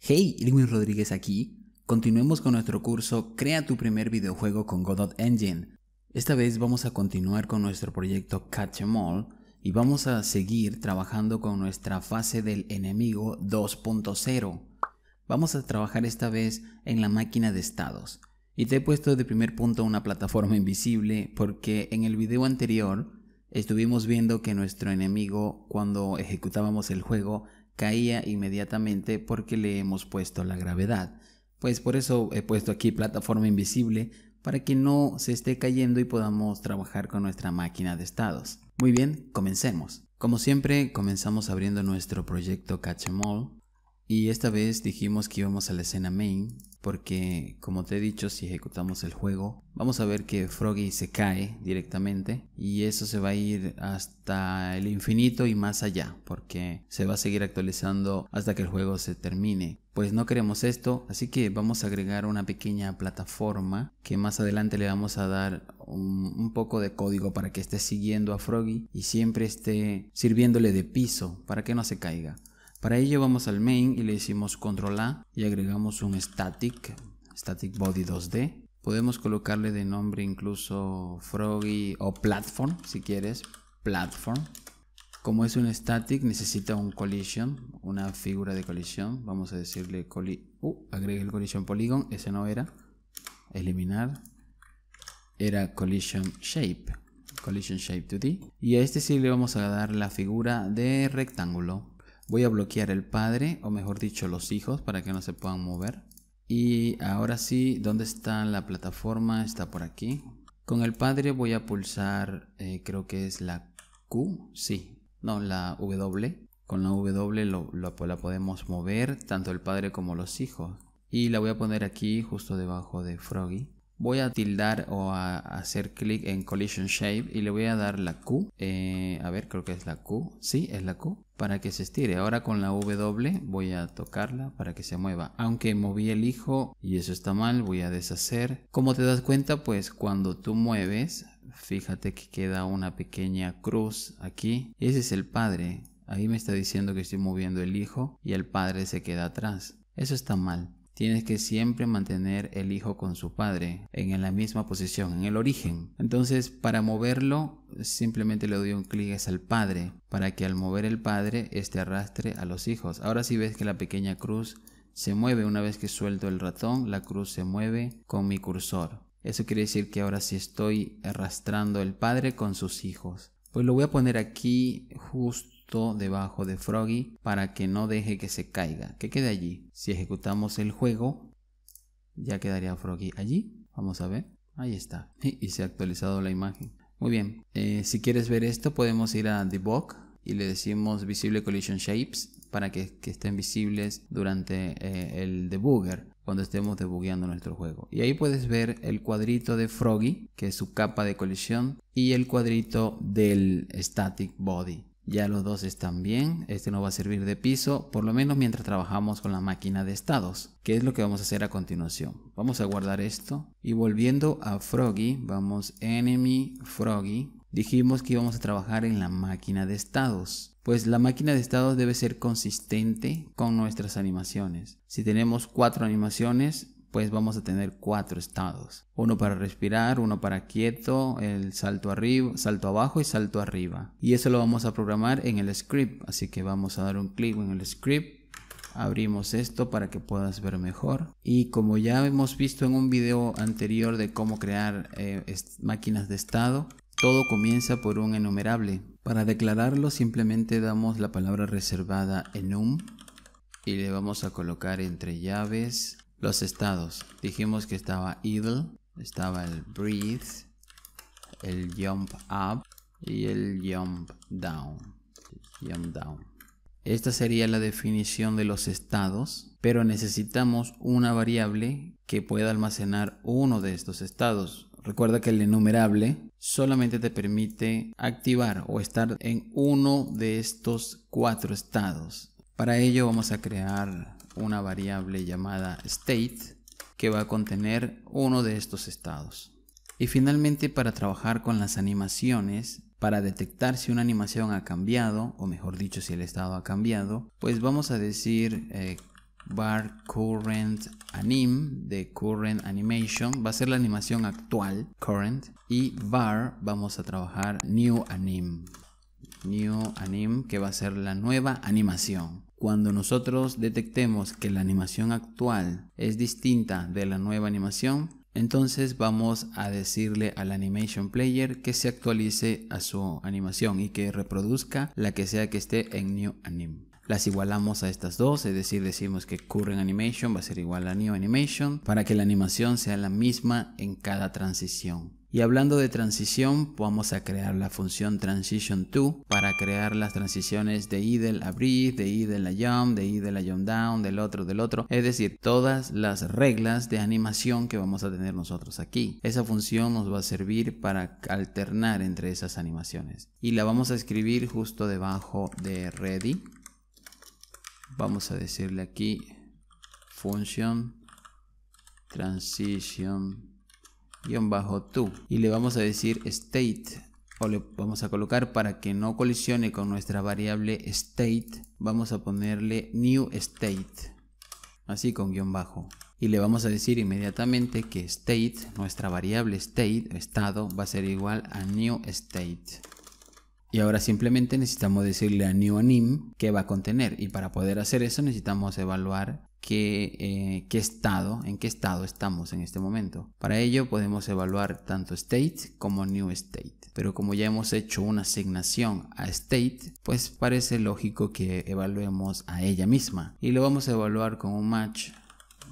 Hey, Irwin Rodríguez aquí. Continuemos con nuestro curso Crea tu primer videojuego con Godot Engine. Esta vez vamos a continuar con nuestro proyecto Catch Em All y vamos a seguir trabajando con nuestra fase del enemigo 2.0. Vamos a trabajar esta vez en la máquina de estados. Y te he puesto de primer punto una plataforma invisible porque en el video anterior Estuvimos viendo que nuestro enemigo cuando ejecutábamos el juego caía inmediatamente porque le hemos puesto la gravedad. Pues por eso he puesto aquí plataforma invisible para que no se esté cayendo y podamos trabajar con nuestra máquina de estados. Muy bien, comencemos. Como siempre, comenzamos abriendo nuestro proyecto Catchemall y esta vez dijimos que íbamos a la escena main, porque como te he dicho, si ejecutamos el juego, vamos a ver que Froggy se cae directamente y eso se va a ir hasta el infinito y más allá, porque se va a seguir actualizando hasta que el juego se termine. Pues no queremos esto, así que vamos a agregar una pequeña plataforma que más adelante le vamos a dar un, poco de código para que esté siguiendo a Froggy y siempre esté sirviéndole de piso para que no se caiga. Para ello vamos al main y le decimos control A y agregamos un static, static body 2D. Podemos colocarle de nombre incluso Froggy o Platform si quieres, Platform. Como es un static necesita un collision, una figura de colisión. Vamos a decirle, uh, agregue el collision polygon, ese no era. Eliminar. Era collision shape, collision shape 2D. Y a este sí le vamos a dar la figura de rectángulo. Voy a bloquear el padre, o mejor dicho, los hijos, para que no se puedan mover. Y ahora sí, ¿dónde está la plataforma? Está por aquí. Con el padre voy a pulsar, eh, creo que es la Q, sí, no, la W. Con la W lo, la podemos mover, tanto el padre como los hijos. Y la voy a poner aquí, justo debajo de Froggy. Voy a tildar o a hacer clic en Collision Shape y le voy a dar la Q. Eh, a ver, creo que es la Q. Sí, es la Q para que se estire. Ahora con la W voy a tocarla para que se mueva. Aunque moví el hijo y eso está mal, voy a deshacer. Como te das cuenta, pues cuando tú mueves, fíjate que queda una pequeña cruz aquí. Ese es el padre. Ahí me está diciendo que estoy moviendo el hijo y el padre se queda atrás. Eso está mal tienes que siempre mantener el hijo con su padre en la misma posición, en el origen. Entonces, para moverlo, simplemente le doy un clic al padre, para que al mover el padre, este arrastre a los hijos. Ahora si ves que la pequeña cruz se mueve una vez que suelto el ratón, la cruz se mueve con mi cursor. Eso quiere decir que ahora sí estoy arrastrando el padre con sus hijos. Pues lo voy a poner aquí justo debajo de Froggy para que no deje que se caiga, que quede allí. Si ejecutamos el juego, ya quedaría Froggy allí. Vamos a ver. Ahí está. Y se ha actualizado la imagen. Muy bien. Eh, si quieres ver esto, podemos ir a Debug y le decimos Visible Collision Shapes para que, estén visibles durante eh, el debugger cuando estemos debugueando nuestro juego. Y ahí puedes ver el cuadrito de Froggy, que es su capa de colisión, y el cuadrito del Static Body, ya los dos están bien, este no va a servir de piso, por lo menos mientras trabajamos con la máquina de estados, que es lo que vamos a hacer a continuación. Vamos a guardar esto y volviendo a Froggy, vamos Enemy Froggy, dijimos que íbamos a trabajar en la máquina de estados. Pues la máquina de estados debe ser consistente con nuestras animaciones. Si tenemos cuatro animaciones, pues vamos a tener cuatro estados. Uno para respirar, uno para quieto, el salto arriba, salto abajo y salto arriba. Y eso lo vamos a programar en el script, así que vamos a dar un clic en el script abrimos esto para que puedas ver mejor y como ya hemos visto en un video anterior de cómo crear eh, máquinas de estado todo comienza por un enumerable para declararlo simplemente damos la palabra reservada enum y le vamos a colocar entre llaves los estados. Dijimos que estaba idle, estaba el breathe, el jump up y el jump down. Jump down. Esta sería la definición de los estados, pero necesitamos una variable que pueda almacenar uno de estos estados. Recuerda que el enumerable solamente te permite activar o estar en uno de estos cuatro estados. Para ello vamos a crear una variable llamada state que va a contener uno de estos estados. Y finalmente para trabajar con las animaciones, para detectar si una animación ha cambiado, o mejor dicho si el estado ha cambiado, pues vamos a decir eh, bar current anim de current animation, va a ser la animación actual, current, y bar vamos a trabajar new anim, new anim que va a ser la nueva animación. Cuando nosotros detectemos que la animación actual es distinta de la nueva animación, entonces vamos a decirle al Animation Player que se actualice a su animación y que reproduzca la que sea que esté en New Anim las igualamos a estas dos, es decir, decimos que current animation va a ser igual a new animation para que la animación sea la misma en cada transición. Y hablando de transición, vamos a crear la función transition to para crear las transiciones de idle a breathe, de idle a jump, de idle a jump down, del otro, del otro. Es decir, todas las reglas de animación que vamos a tener nosotros aquí. Esa función nos va a servir para alternar entre esas animaciones. Y la vamos a escribir justo debajo de ready. Vamos a decirle aquí function transition bajo y le vamos a decir state o le vamos a colocar para que no colisione con nuestra variable state vamos a ponerle new state así con guión bajo y le vamos a decir inmediatamente que state nuestra variable state estado va a ser igual a new state y ahora simplemente necesitamos decirle a new anim que va a contener y para poder hacer eso necesitamos evaluar eh, qué, estado, en qué estado estamos en este momento. Para ello podemos evaluar tanto state como new state. Pero como ya hemos hecho una asignación a state, pues parece lógico que evaluemos a ella misma. Y lo vamos a evaluar con un match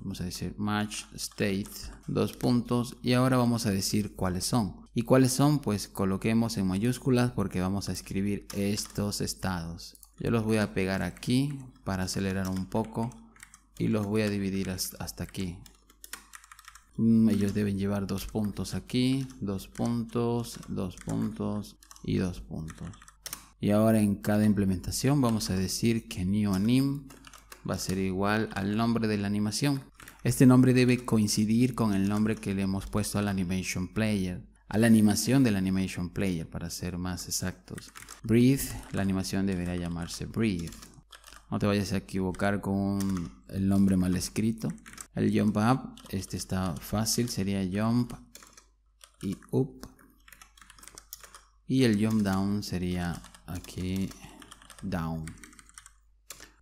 vamos a decir match state dos puntos y ahora vamos a decir cuáles son y cuáles son pues coloquemos en mayúsculas porque vamos a escribir estos estados yo los voy a pegar aquí para acelerar un poco y los voy a dividir hasta aquí mm. ellos deben llevar dos puntos aquí dos puntos dos puntos y dos puntos y ahora en cada implementación vamos a decir que new va a ser igual al nombre de la animación este nombre debe coincidir con el nombre que le hemos puesto al animation player a la animación del animation player para ser más exactos breathe la animación deberá llamarse breathe no te vayas a equivocar con el nombre mal escrito. El jump up, este está fácil, sería jump y up. Y el jump down sería aquí down.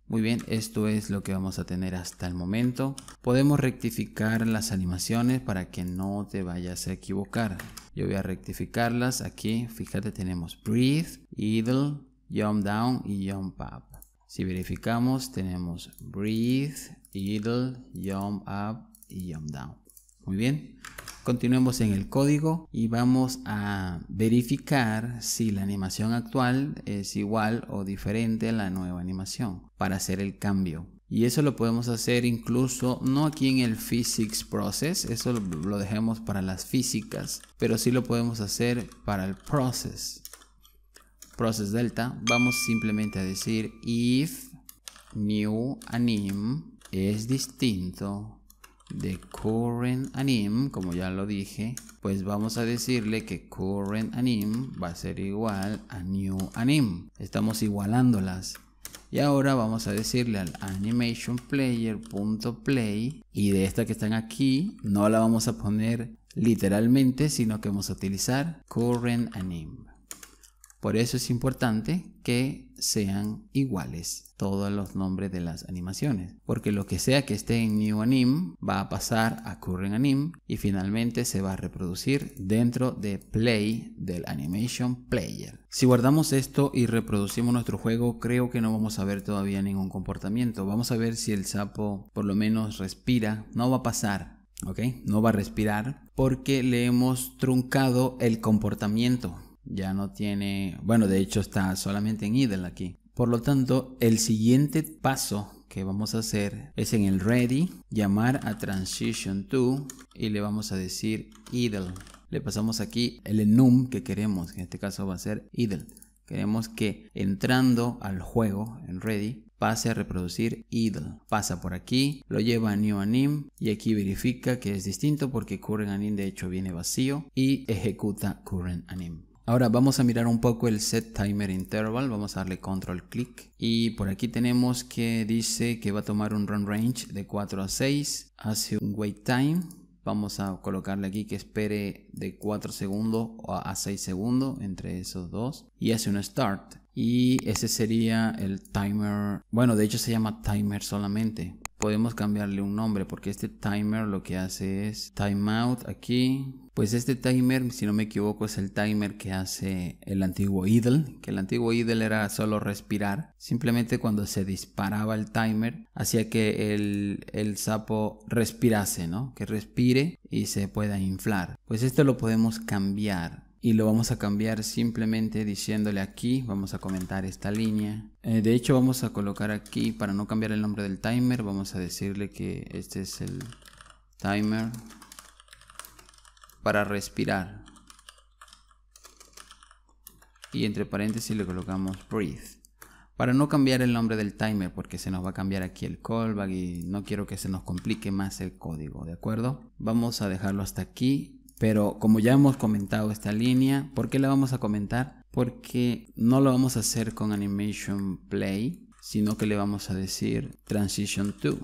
Muy bien, esto es lo que vamos a tener hasta el momento. Podemos rectificar las animaciones para que no te vayas a equivocar. Yo voy a rectificarlas aquí. Fíjate, tenemos breathe, idle, jump down y jump up. Si verificamos, tenemos breathe, idle, jump up y jump down. Muy bien. Continuemos en el código y vamos a verificar si la animación actual es igual o diferente a la nueva animación para hacer el cambio. Y eso lo podemos hacer incluso, no aquí en el Physics Process, eso lo, dejamos dejemos para las físicas, pero sí lo podemos hacer para el Process process delta, vamos simplemente a decir if new anim es distinto de current anim, como ya lo dije, pues vamos a decirle que current anim va a ser igual a new anim. Estamos igualándolas. Y ahora vamos a decirle al animation y de esta que están aquí no la vamos a poner literalmente, sino que vamos a utilizar current anim. Por eso es importante que sean iguales todos los nombres de las animaciones, porque lo que sea que esté en New Anim va a pasar a Current Anim y finalmente se va a reproducir dentro de Play del Animation Player. Si guardamos esto y reproducimos nuestro juego, creo que no vamos a ver todavía ningún comportamiento. Vamos a ver si el sapo por lo menos respira. No va a pasar, ¿ok? No va a respirar porque le hemos truncado el comportamiento ya no tiene, bueno, de hecho está solamente en idle aquí. Por lo tanto, el siguiente paso que vamos a hacer es en el ready, llamar a transition to y le vamos a decir idle. Le pasamos aquí el enum que queremos, en este caso va a ser idle. Queremos que entrando al juego en ready pase a reproducir idle. Pasa por aquí, lo lleva a new anim y aquí verifica que es distinto porque current anim de hecho viene vacío y ejecuta current anim. Ahora vamos a mirar un poco el set timer interval, vamos a darle control click y por aquí tenemos que dice que va a tomar un run range de 4 a 6, hace un wait time, vamos a colocarle aquí que espere de 4 segundos a 6 segundos entre esos dos y hace un start y ese sería el timer, bueno de hecho se llama timer solamente podemos cambiarle un nombre porque este timer lo que hace es timeout aquí. Pues este timer, si no me equivoco, es el timer que hace el antiguo idle, que el antiguo idle era solo respirar. Simplemente cuando se disparaba el timer, hacía que el, el sapo respirase, ¿no? Que respire y se pueda inflar. Pues esto lo podemos cambiar y lo vamos a cambiar simplemente diciéndole aquí, vamos a comentar esta línea. Eh, de hecho vamos a colocar aquí, para no cambiar el nombre del timer, vamos a decirle que este es el timer para respirar. Y entre paréntesis le colocamos breathe. Para no cambiar el nombre del timer, porque se nos va a cambiar aquí el callback y no quiero que se nos complique más el código, ¿de acuerdo? Vamos a dejarlo hasta aquí pero como ya hemos comentado esta línea, ¿por qué la vamos a comentar? Porque no lo vamos a hacer con Animation Play, sino que le vamos a decir Transition to.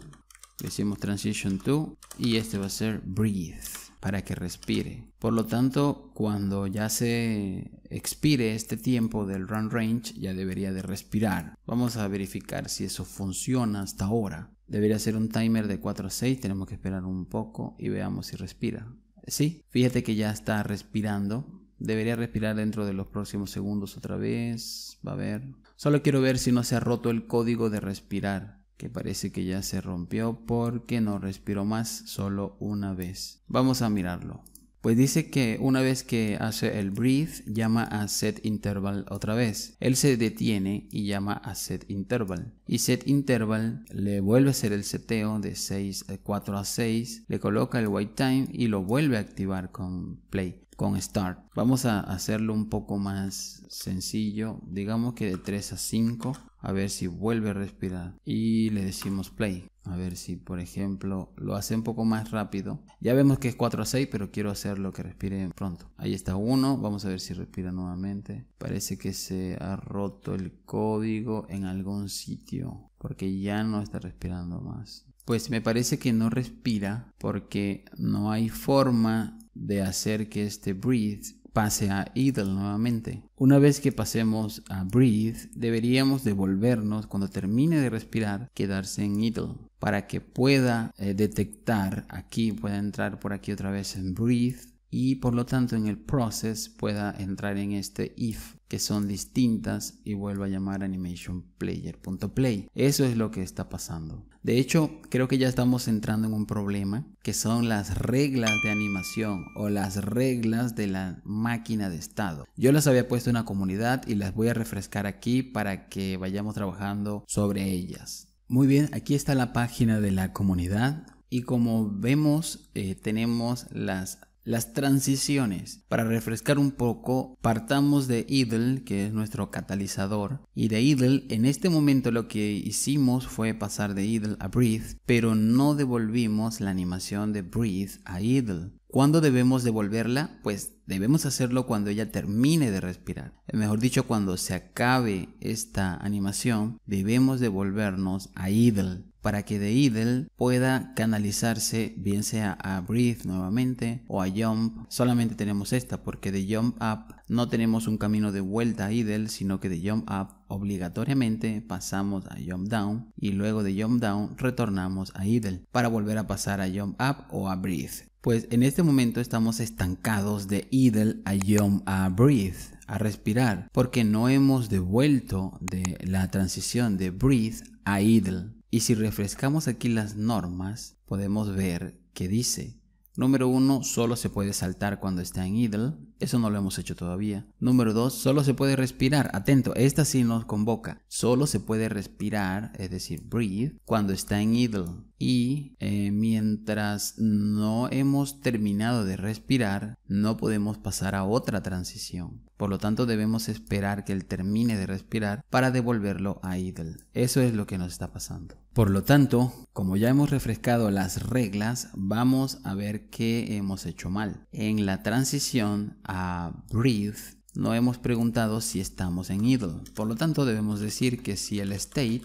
decimos Transition to y este va a ser Breathe para que respire. Por lo tanto, cuando ya se expire este tiempo del run range, ya debería de respirar. Vamos a verificar si eso funciona hasta ahora. Debería ser un timer de 4 a 6, tenemos que esperar un poco y veamos si respira. Sí, fíjate que ya está respirando. Debería respirar dentro de los próximos segundos otra vez. Va a ver. Solo quiero ver si no se ha roto el código de respirar, que parece que ya se rompió porque no respiró más solo una vez. Vamos a mirarlo. Pues dice que una vez que hace el breathe, llama a set interval otra vez. Él se detiene y llama a set interval. Y set interval le vuelve a hacer el seteo de 6, 4 eh, a 6, le coloca el white time y lo vuelve a activar con play con start. Vamos a hacerlo un poco más sencillo, digamos que de 3 a 5 a ver si vuelve a respirar y le decimos play. A ver si, por ejemplo, lo hace un poco más rápido. Ya vemos que es 4 a 6, pero quiero hacerlo que respire pronto. Ahí está uno. Vamos a ver si respira nuevamente. Parece que se ha roto el código en algún sitio, porque ya no está respirando más. Pues me parece que no respira porque no hay forma de hacer que este breathe pase a idle nuevamente. Una vez que pasemos a breathe, deberíamos devolvernos cuando termine de respirar, quedarse en idle para que pueda eh, detectar aquí, pueda entrar por aquí otra vez en breathe y por lo tanto en el process pueda entrar en este if que son distintas y vuelvo a llamar AnimationPlayer.play. Eso es lo que está pasando. De hecho, creo que ya estamos entrando en un problema que son las reglas de animación o las reglas de la máquina de estado. Yo las había puesto en la comunidad y las voy a refrescar aquí para que vayamos trabajando sobre ellas. Muy bien, aquí está la página de la comunidad y como vemos eh, tenemos las las transiciones. Para refrescar un poco, partamos de idle, que es nuestro catalizador. Y de idle, en este momento lo que hicimos fue pasar de idle a breathe, pero no devolvimos la animación de breathe a idle. ¿Cuándo debemos devolverla? Pues debemos hacerlo cuando ella termine de respirar. Mejor dicho, cuando se acabe esta animación, debemos devolvernos a idle para que de idle pueda canalizarse bien sea a breathe nuevamente o a jump. Solamente tenemos esta porque de jump up no tenemos un camino de vuelta a idle, sino que de jump up Obligatoriamente pasamos a Jump Down y luego de Jump Down retornamos a Idle para volver a pasar a Jump Up o a Breathe. Pues en este momento estamos estancados de Idle a Jump a Breathe, a respirar, porque no hemos devuelto de la transición de Breathe a Idle. Y si refrescamos aquí las normas, podemos ver que dice, número uno, solo se puede saltar cuando está en Idle. Eso no lo hemos hecho todavía. Número 2. Solo se puede respirar. Atento, esta sí nos convoca. Solo se puede respirar, es decir, breathe, cuando está en idle. Y eh, mientras no hemos terminado de respirar, no podemos pasar a otra transición. Por lo tanto, debemos esperar que él termine de respirar para devolverlo a idle. Eso es lo que nos está pasando. Por lo tanto, como ya hemos refrescado las reglas, vamos a ver qué hemos hecho mal. En la transición a breathe, no hemos preguntado si estamos en idle. Por lo tanto, debemos decir que si el state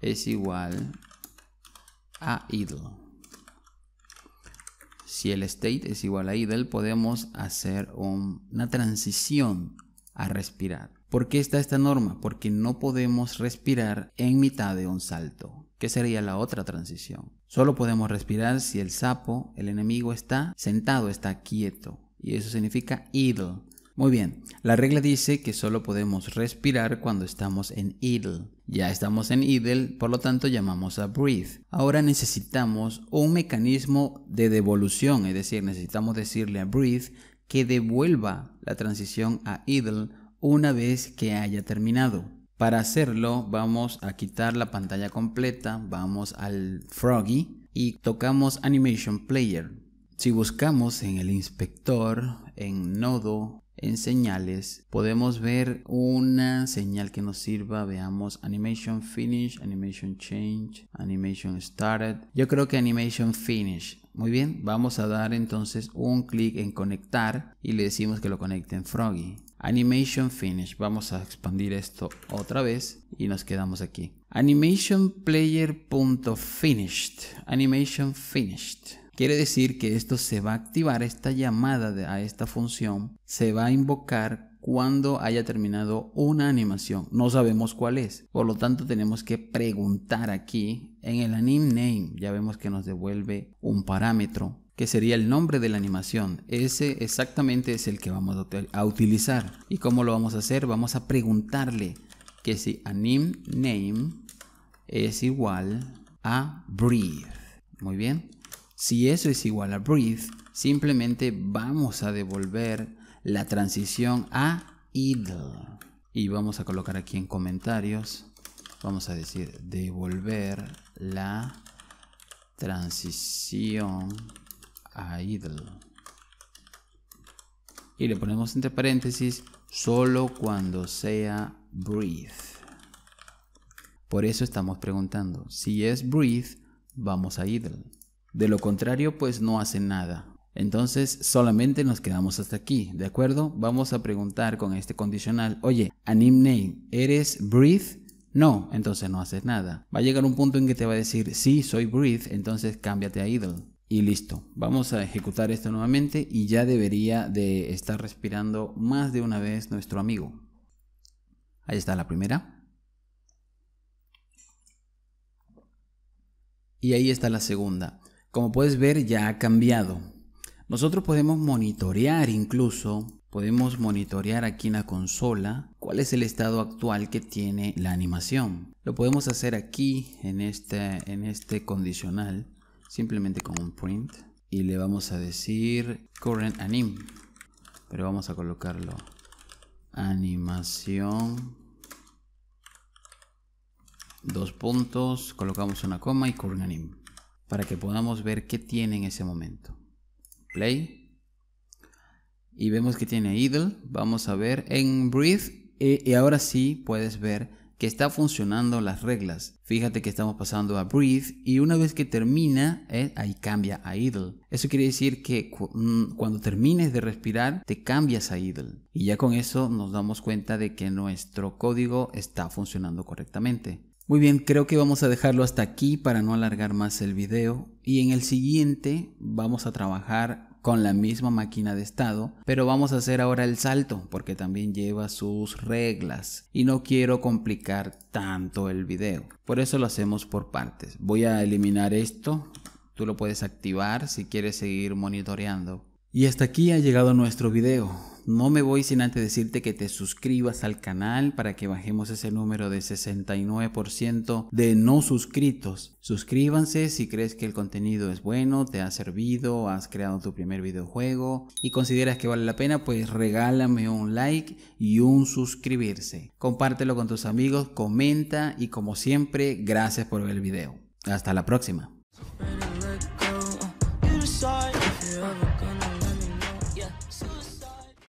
es igual a idle. Si el state es igual a idle, podemos hacer una transición a respirar. ¿Por qué está esta norma? Porque no podemos respirar en mitad de un salto, que sería la otra transición. Solo podemos respirar si el sapo, el enemigo, está sentado, está quieto y eso significa idle. Muy bien, la regla dice que solo podemos respirar cuando estamos en idle. Ya estamos en idle, por lo tanto llamamos a breathe. Ahora necesitamos un mecanismo de devolución, es decir, necesitamos decirle a breathe que devuelva la transición a idle una vez que haya terminado. Para hacerlo vamos a quitar la pantalla completa, vamos al Froggy y tocamos Animation Player. Si buscamos en el inspector, en nodo, en señales, podemos ver una señal que nos sirva. Veamos animation finish, animation change, animation started. Yo creo que animation finish. Muy bien, vamos a dar entonces un clic en conectar y le decimos que lo conecte en Froggy. Animation Finish. Vamos a expandir esto otra vez y nos quedamos aquí. Animation Player.finished. Animation Finished. Quiere decir que esto se va a activar, esta llamada a esta función se va a invocar cuando haya terminado una animación. No sabemos cuál es. Por lo tanto, tenemos que preguntar aquí en el anime name. Ya vemos que nos devuelve un parámetro que sería el nombre de la animación. Ese exactamente es el que vamos a utilizar. ¿Y cómo lo vamos a hacer? Vamos a preguntarle que si anime name es igual a breathe. Muy bien. Si eso es igual a breathe, simplemente vamos a devolver la transición a idle. Y vamos a colocar aquí en comentarios, vamos a decir devolver la transición a idle. Y le ponemos entre paréntesis solo cuando sea breathe. Por eso estamos preguntando, si es breathe, vamos a idle. De lo contrario, pues no hace nada. Entonces solamente nos quedamos hasta aquí, ¿de acuerdo? Vamos a preguntar con este condicional, oye, anim name, ¿eres breathe? No, entonces no haces nada. Va a llegar un punto en que te va a decir, sí, soy breathe, entonces cámbiate a idle. Y listo, vamos a ejecutar esto nuevamente y ya debería de estar respirando más de una vez nuestro amigo. Ahí está la primera. Y ahí está la segunda como puedes ver ya ha cambiado. Nosotros podemos monitorear incluso, podemos monitorear aquí en la consola cuál es el estado actual que tiene la animación. Lo podemos hacer aquí en este, en este condicional, simplemente con un print. Y le vamos a decir current anim, pero vamos a colocarlo animación dos puntos, colocamos una coma y current para que podamos ver qué tiene en ese momento. Play. Y vemos que tiene idle. Vamos a ver en breathe. Y, ahora sí puedes ver que está funcionando las reglas. Fíjate que estamos pasando a breathe y una vez que termina, eh, ahí cambia a idle. Eso quiere decir que mm, cuando termines de respirar, te cambias a idle. Y ya con eso nos damos cuenta de que nuestro código está funcionando correctamente. Muy bien, creo que vamos a dejarlo hasta aquí para no alargar más el video y en el siguiente vamos a trabajar con la misma máquina de estado, pero vamos a hacer ahora el salto porque también lleva sus reglas y no quiero complicar tanto el video. Por eso lo hacemos por partes. Voy a eliminar esto, tú lo puedes activar si quieres seguir monitoreando. Y hasta aquí ha llegado nuestro video. No me voy sin antes decirte que te suscribas al canal para que bajemos ese número de 69% de no suscritos. Suscríbanse si crees que el contenido es bueno, te ha servido, has creado tu primer videojuego y consideras que vale la pena, pues regálame un like y un suscribirse. Compártelo con tus amigos, comenta y como siempre, gracias por ver el video. Hasta la próxima.